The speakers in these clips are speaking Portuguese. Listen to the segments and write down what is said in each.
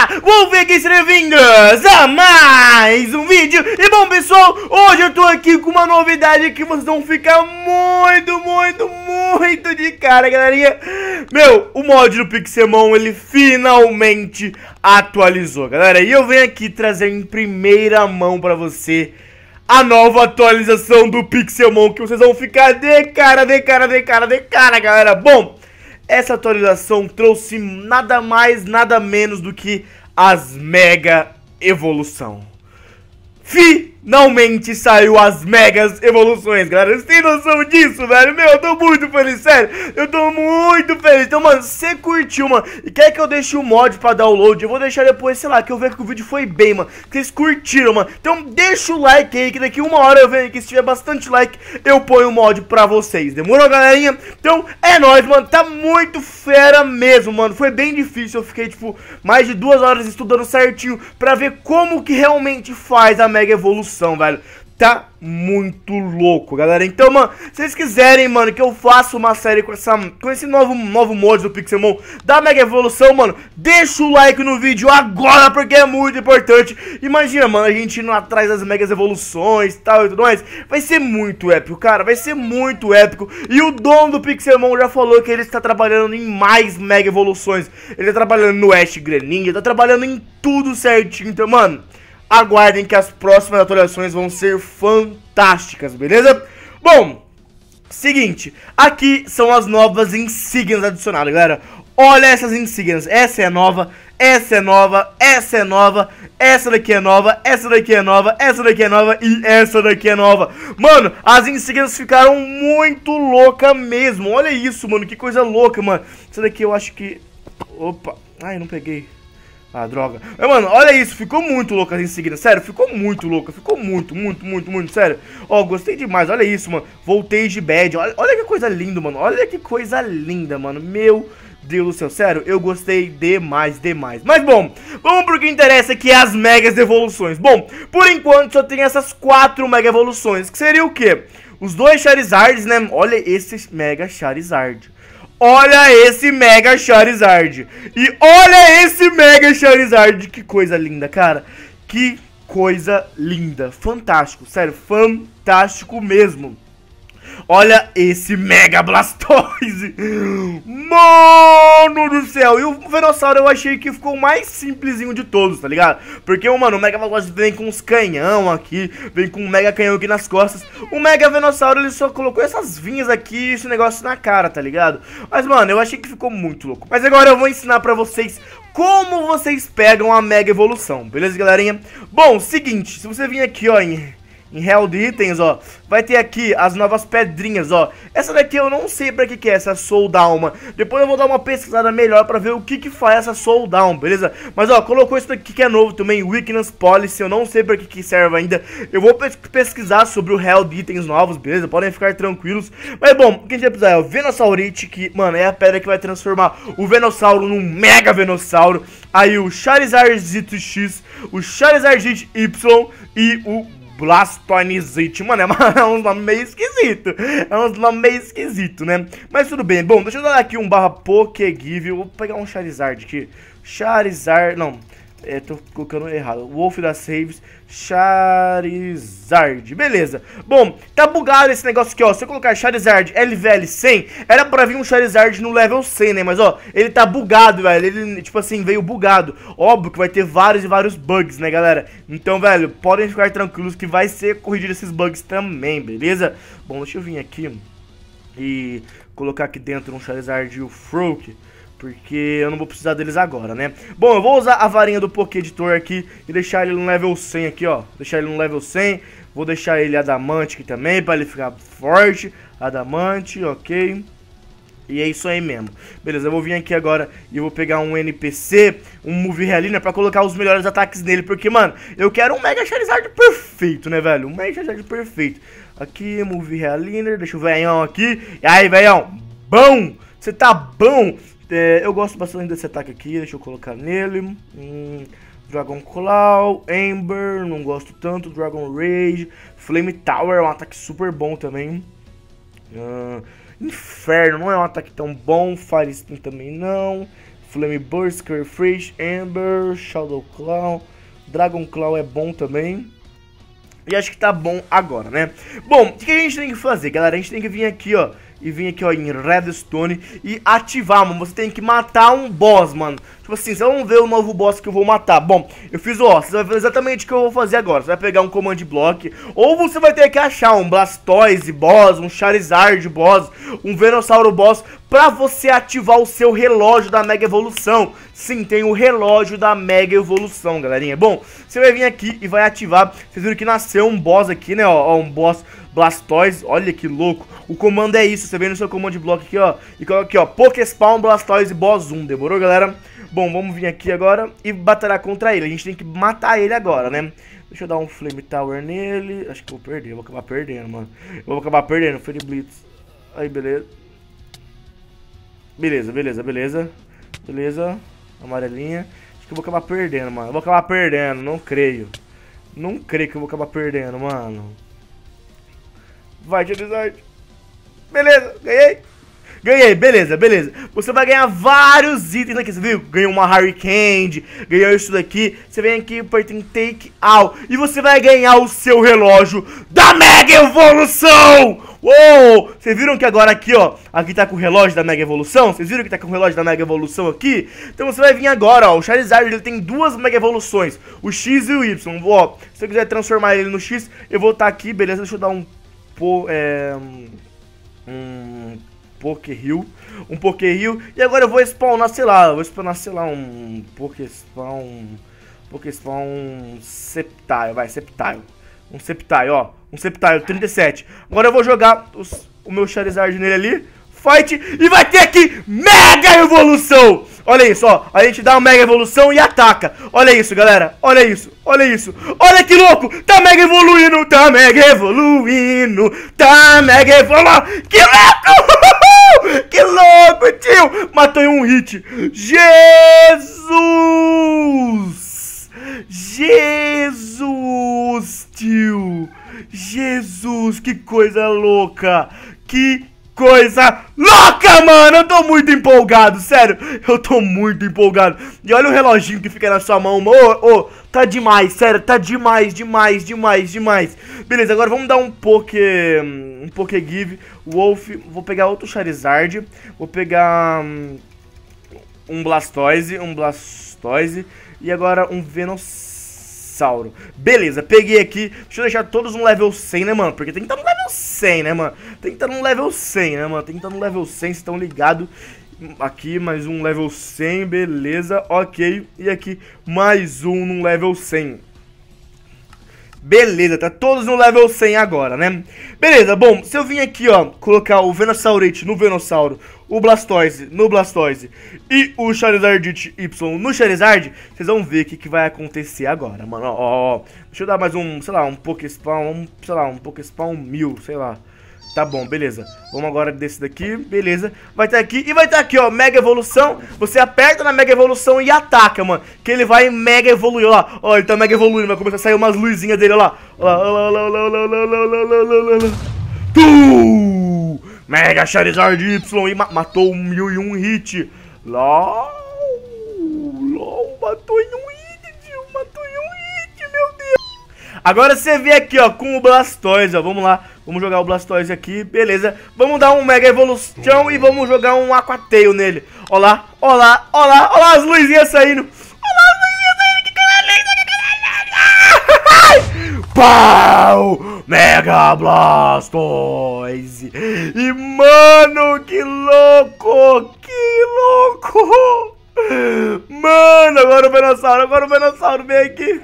Olá, Wolfgang Strevingas a mais um vídeo E bom pessoal, hoje eu tô aqui com uma novidade que vocês vão ficar muito, muito, muito de cara galerinha Meu, o mod do Pixelmon ele finalmente atualizou galera E eu venho aqui trazer em primeira mão pra você a nova atualização do Pixelmon Que vocês vão ficar de cara, de cara, de cara, de cara galera Bom, essa atualização trouxe nada mais, nada menos do que as Mega Evolução. Fi! Finalmente saiu as megas evoluções, galera. Vocês têm noção disso, velho? Meu, eu tô muito feliz, sério. Eu tô muito feliz. Então, mano, você curtiu, mano, e quer que eu deixe o mod pra download? Eu vou deixar depois, sei lá, que eu ver que o vídeo foi bem, mano. vocês curtiram, mano. Então, deixa o like aí, que daqui uma hora eu venho que se tiver bastante like, eu ponho o mod pra vocês. Demorou, galerinha? Então, é nóis, mano. Tá muito fera mesmo, mano. Foi bem difícil. Eu fiquei, tipo, mais de duas horas estudando certinho pra ver como que realmente faz a mega evolução evolução, velho. Tá muito louco, galera. Então, mano, se vocês quiserem, mano, que eu faça uma série com, essa, com esse novo, novo mod do Pixelmon da Mega Evolução, mano, deixa o like no vídeo agora, porque é muito importante. Imagina, mano, a gente indo atrás das Megas Evoluções tal e tudo mais. Vai ser muito épico, cara, vai ser muito épico. E o dono do Pixelmon já falou que ele está trabalhando em mais Mega Evoluções. Ele está trabalhando no Ash Greninja, está trabalhando em tudo certinho, então, mano aguardem que as próximas atualizações vão ser fantásticas, beleza? Bom, seguinte, aqui são as novas insígnias adicionadas, galera. Olha essas insígnias, essa é nova, essa é nova, essa é nova, essa daqui é nova, essa daqui é nova, essa daqui é nova e essa daqui é nova. Mano, as insígnias ficaram muito louca mesmo, olha isso, mano, que coisa louca, mano. Essa daqui eu acho que... Opa, ai, não peguei. Ah, droga. Mas, mano, olha isso. Ficou muito louco assim em seguida. Sério, ficou muito louco. Ficou muito, muito, muito, muito. Sério. Ó, oh, gostei demais. Olha isso, mano. Voltei de bad. Olha, olha que coisa linda, mano. Olha que coisa linda, mano. Meu Deus do céu. Sério, eu gostei demais, demais. Mas, bom, vamos pro que interessa, que é as megas evoluções. Bom, por enquanto só tem essas quatro mega evoluções. Que seria o quê? Os dois Charizards, né? Olha esse mega Charizard. Olha esse Mega Charizard. E olha esse Mega Charizard. Que coisa linda, cara. Que coisa linda. Fantástico, sério, fantástico mesmo. Olha esse Mega Blastoise. Mano céu. E o Venossauro eu achei que ficou o mais simplesinho de todos, tá ligado? Porque, mano, o Mega Velocidade vem com uns canhão aqui, vem com um Mega Canhão aqui nas costas. O Mega Venossauro, ele só colocou essas vinhas aqui esse negócio na cara, tá ligado? Mas, mano, eu achei que ficou muito louco. Mas agora eu vou ensinar pra vocês como vocês pegam a Mega Evolução, beleza, galerinha? Bom, seguinte, se você vir aqui, ó, em em real de itens, ó. Vai ter aqui as novas pedrinhas, ó. Essa daqui eu não sei pra que que é, essa Soul Down. Depois eu vou dar uma pesquisada melhor pra ver o que que faz essa Soul Down, beleza? Mas, ó, colocou isso daqui que é novo também, Weakness Policy. Eu não sei pra que que serve ainda. Eu vou pesquisar sobre o real de itens novos, beleza? Podem ficar tranquilos. Mas, bom, o que a gente vai precisar é o Venossaurite, que, mano, é a pedra que vai transformar o Venossauro num Mega Venossauro. Aí o Charizard X, o Charizard Y e o Blastonisite. Mano, é, um é nome meio esquisito. É um nome meio esquisito, né? Mas tudo bem. Bom, deixa eu dar aqui um barra Pokégive. Vou pegar um Charizard aqui. Charizard, não. É, tô colocando errado. Wolf das Saves, Charizard. Beleza. Bom, tá bugado esse negócio aqui, ó. Se eu colocar Charizard LVL 100, era pra vir um Charizard no level 100, né? Mas, ó, ele tá bugado, velho. Ele, tipo assim, veio bugado. Óbvio que vai ter vários e vários bugs, né, galera? Então, velho, podem ficar tranquilos que vai ser corrigido esses bugs também, beleza? Bom, deixa eu vir aqui e colocar aqui dentro um Charizard e o Froke. Porque eu não vou precisar deles agora, né? Bom, eu vou usar a varinha do Poké Editor aqui e deixar ele no level 100 aqui, ó. Deixar ele no level 100. Vou deixar ele adamante aqui também, pra ele ficar forte. Adamante, ok. E é isso aí mesmo. Beleza, eu vou vir aqui agora e vou pegar um NPC, um Move Realiner pra colocar os melhores ataques nele. Porque, mano, eu quero um Mega Charizard perfeito, né, velho? Um Mega Charizard perfeito. Aqui, Move Realiner. deixa o veião aqui. E aí, veião, bom! Você tá bom? É, eu gosto bastante desse ataque aqui, deixa eu colocar nele. Hum, Dragon Claw, Amber, não gosto tanto. Dragon Rage, Flame Tower é um ataque super bom também. Uh, Inferno não é um ataque tão bom, Fire Steam também não. Flame Burst, Curefresh, Amber, Shadow Claw, Dragon Claw é bom também. E acho que tá bom agora, né? Bom, o que a gente tem que fazer, galera? A gente tem que vir aqui, ó e vir aqui, ó, em Redstone e ativar, mano. Você tem que matar um boss, mano. Tipo assim, vocês vão ver o novo boss que eu vou matar. Bom, eu fiz, ó, vocês vão ver exatamente o que eu vou fazer agora. Você vai pegar um Command Block, ou você vai ter que achar um Blastoise boss, um Charizard boss, um Venossauro boss, pra você ativar o seu relógio da Mega Evolução. Sim, tem o relógio da Mega Evolução, galerinha. Bom, você vai vir aqui e vai ativar. Vocês viram que nasceu um boss aqui, né, ó, ó um boss Blastoise, olha que louco. O comando é isso, você vem no seu comando block aqui, ó, e coloca aqui, ó, Spawn, Blastoise e Boss 1, demorou, galera? Bom, vamos vir aqui agora e batalhar contra ele, a gente tem que matar ele agora, né? Deixa eu dar um Flame Tower nele, acho que eu vou perder, eu vou acabar perdendo, mano. Eu vou acabar perdendo, Fairy Blitz. Aí, beleza. Beleza, beleza, beleza. Beleza, amarelinha. Acho que eu vou acabar perdendo, mano. Eu vou acabar perdendo, não creio. Não creio que eu vou acabar perdendo, mano. Vai, Charizard. Beleza, ganhei. Ganhei, beleza, beleza. Você vai ganhar vários itens aqui, você viu? Ganhou uma Harry Candy, ganhou isso daqui. Você vem aqui, aperta em Take Out. E você vai ganhar o seu relógio da Mega Evolução! Uou! Vocês viram que agora aqui, ó, aqui tá com o relógio da Mega Evolução? Vocês viram que tá com o relógio da Mega Evolução aqui? Então você vai vir agora, ó, o Charizard, ele tem duas Mega Evoluções, o X e o Y. Ó, se eu quiser transformar ele no X, eu vou estar tá aqui, beleza? Deixa eu dar um po, é, um Poké Hill, um Poké Hill, e agora eu vou spawnar, sei lá, vou spawnar, sei lá, um Poké Spawn, um Poké Spawn um Sceptile, vai, Sceptile, um Sceptile, ó, um Sceptile 37. Agora eu vou jogar os, o meu Charizard nele ali, Fight e vai ter aqui Mega Evolução! Olha isso, ó. A gente dá uma Mega Evolução e ataca. Olha isso, galera. Olha isso, olha isso. Olha que louco! Tá Mega Evoluindo, tá Mega Evoluindo, tá Mega Evoluindo. Que louco! que louco, tio! Matou em um hit. Jesus! Jesus, tio! Jesus, que coisa louca! Que coisa louca, mano! Eu tô muito empolgado, sério. Eu tô muito empolgado. E olha o reloginho que fica na sua mão. Ô, oh, oh, tá demais, sério. Tá demais, demais, demais, demais. Beleza, agora vamos dar um Poké... Um Poké Give. Wolf. Vou pegar outro Charizard. Vou pegar... Hum, um Blastoise. Um Blastoise. E agora um Venossauro dinossauro. Beleza, peguei aqui. Deixa eu deixar todos no level 100, né, mano? Porque tem que estar tá no level 100, né, mano? Tem que estar tá no level 100, né, mano? Tem que estar tá no level 100, vocês estão ligados. Aqui mais um level 100, beleza, ok. E aqui mais um no level 100. Beleza, tá todos no level 100 agora, né? Beleza, bom, se eu vim aqui, ó, colocar o Venossaurite no Venossauro, o Blastoise no Blastoise e o Charizard Y no Charizard, vocês vão ver o que, que vai acontecer agora, mano. Ó, ó, deixa eu dar mais um, sei lá, um Pokéspawn, um, sei lá, um Pokéspawn mil, sei lá. Tá bom, beleza. Vamos agora desse daqui, beleza. Vai estar tá aqui, e vai estar tá aqui, ó, Mega Evolução. Você aperta na Mega Evolução e ataca, mano. Que ele vai Mega Evoluir, ó lá. Ó, ele tá Mega Evoluindo, vai começar a sair umas luzinhas dele, ó lá. Ó lá, ó lá, ó lá, ó lá, ó lá, ó lá, ó lá, ó lá, ó lá. Mega Charizard Y e ma matou um mil e um hit. LOL. LOL, matou em um hit, tio. Matou em um hit, meu Deus. Agora você vê aqui, ó, com o Blastoise, ó. Vamos lá. Vamos jogar o Blastoise aqui, beleza. Vamos dar um Mega Evolução e vamos jogar um Aquateio nele. Ó lá, ó lá, ó lá, ó lá as luzinhas saindo. Ó lá as luzinhas saindo, que que Pau! Mega Blastoise. E, mano, que louco, que louco. Mano, agora o Venossauro, agora o Venossauro vem aqui.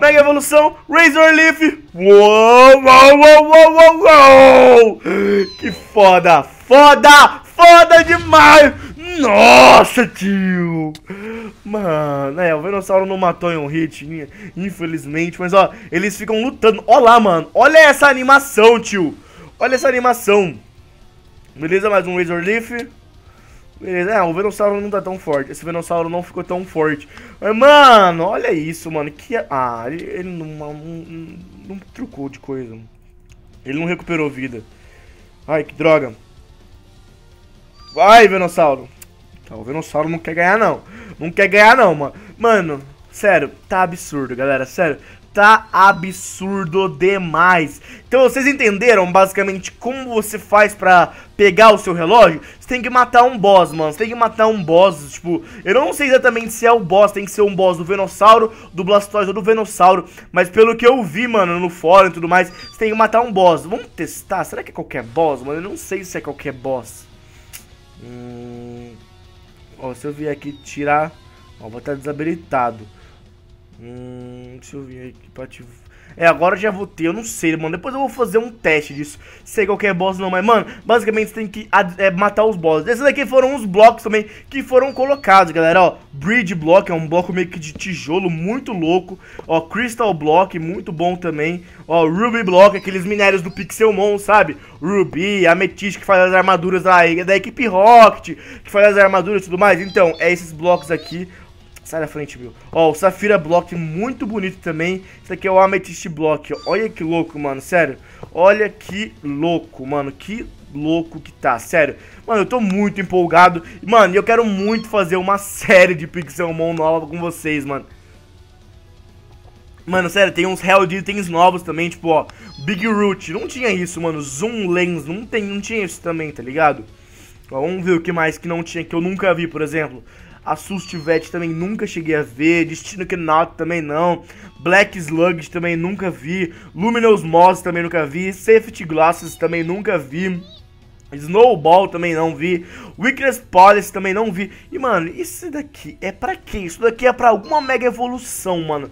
Mega Evolução, Razor Leaf. Uou, uou, uou, uou, uou, uou. Que foda, foda, foda demais. Nossa, tio! Mano, é, o Venossauro não matou em um hit, infelizmente. Mas, ó, eles ficam lutando. Olha lá, mano. Olha essa animação, tio. Olha essa animação. Beleza, mais um Razor Leaf. Beleza, é, o Venossauro não tá tão forte. Esse Venossauro não ficou tão forte. Mas, mano, olha isso, mano. Que... Ah, ele, ele não, não, não, não trocou de coisa. Ele não recuperou vida. Ai, que droga. Vai, Venossauro. Tá, o Venossauro não quer ganhar, não. Não quer ganhar, não, mano. Mano, sério, tá absurdo, galera. Sério, tá absurdo demais. Então vocês entenderam basicamente como você faz pra pegar o seu relógio? Você tem que matar um boss, mano. Você tem que matar um boss, tipo... Eu não sei exatamente se é o boss, tem que ser um boss do Venossauro, do Blastoise ou do Venossauro. Mas pelo que eu vi, mano, no fórum e tudo mais, você tem que matar um boss. Vamos testar? Será que é qualquer boss, mano? Eu não sei se é qualquer boss. Hum... Ó, se eu vier aqui tirar, ó, vou estar desabilitado. Hum, deixa eu ver aqui pra ativar. É, agora já vou ter, eu não sei, mano. Depois eu vou fazer um teste disso. Sei qual é boss não, mas, mano, basicamente você tem que é, matar os bosses. Esses daqui foram uns blocos também que foram colocados, galera. Ó, Bridge Block é um bloco meio que de tijolo, muito louco. Ó, Crystal Block, muito bom também. Ó, Ruby Block, aqueles minérios do Pixelmon, sabe? Ruby, Amethyst, que faz as armaduras da, da equipe Rocket, que faz as armaduras e tudo mais. Então, é esses blocos aqui. Sai da frente, Bill. Ó, o Safira Block muito bonito também. Isso aqui é o Amethyst Block. Olha que louco, mano. Sério. Olha que louco, mano. Que louco que tá, sério. Mano, eu tô muito empolgado. Mano, eu quero muito fazer uma série de Pixelmon nova com vocês, mano. Mano, sério, tem uns hell de itens novos também, tipo, ó, Big Root, não tinha isso, mano, Zoom Lens, não, tem, não tinha isso também, tá ligado? Ó, vamos ver o que mais que não tinha, que eu nunca vi, por exemplo, a Sustivette também nunca cheguei a ver. Destino Knot também não. Black Slug também nunca vi. Luminous Moss também nunca vi. Safety Glasses também nunca vi. Snowball também não vi. Weakness Policy também não vi. E, mano, isso daqui é pra quê? Isso daqui é pra alguma mega evolução, mano.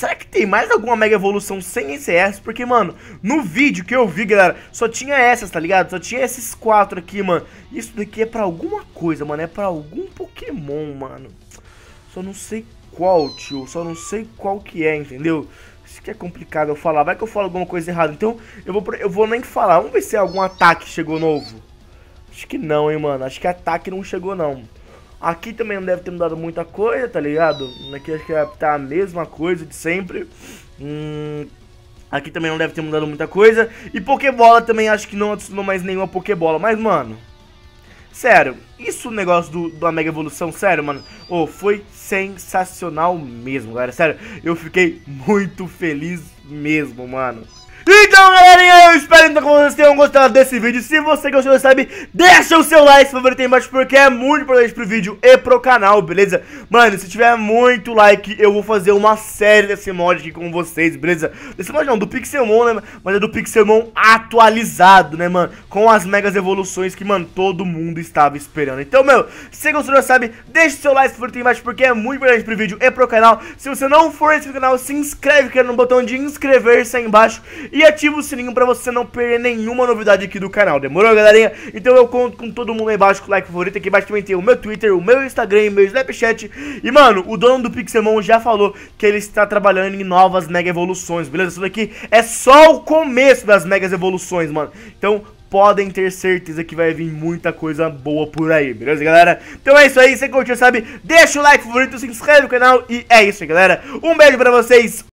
Será que tem mais alguma mega evolução sem esse S? Porque, mano, no vídeo que eu vi, galera, só tinha essas, tá ligado? Só tinha esses quatro aqui, mano. Isso daqui é pra alguma coisa, mano. É pra algum Pokémon, mano. Só não sei qual, tio. Só não sei qual que é, entendeu? Isso que é complicado eu falar. Vai que eu falo alguma coisa errada. Então, eu vou, eu vou nem falar. Vamos ver se algum ataque chegou novo. Acho que não, hein, mano. Acho que ataque não chegou, não. Aqui também não deve ter mudado muita coisa, tá ligado? Aqui acho que é, tá a mesma coisa de sempre. Hum, aqui também não deve ter mudado muita coisa. E Pokébola também acho que não adicionou mais nenhuma Pokébola. Mas, mano, sério, isso negócio do, da Mega Evolução, sério, mano, oh, foi sensacional mesmo, galera. Sério, eu fiquei muito feliz mesmo, mano. Então, galerinha, eu espero então que vocês tenham gostado desse vídeo. Se você gostou, sabe, deixa o seu like, se favorito aí embaixo, porque é muito importante pro vídeo e pro canal, beleza? Mano, se tiver muito like, eu vou fazer uma série desse mod aqui com vocês, beleza? Desse mod não, do Pixelmon, né? Mas é do Pixelmon atualizado, né, mano? Com as megas evoluções que, mano, todo mundo estava esperando. Então, meu, se gostou, sabe, deixa o seu like, se favorito aí embaixo, porque é muito importante pro vídeo e pro canal. Se você não for inscrito no canal, se inscreve, que no botão de inscrever-se aí embaixo e ativa o sininho pra você não perder nenhuma novidade aqui do canal, demorou galerinha? Então eu conto com todo mundo aí embaixo com o like favorito, aqui embaixo também tem o meu Twitter, o meu Instagram e meu Snapchat. E mano, o dono do Pixelmon já falou que ele está trabalhando em novas mega evoluções, beleza? Isso daqui é só o começo das mega evoluções, mano. Então podem ter certeza que vai vir muita coisa boa por aí, beleza, galera? Então é isso aí, se curtiu, sabe? Deixa o like favorito, se inscreve no canal e é isso aí, galera. Um beijo pra vocês,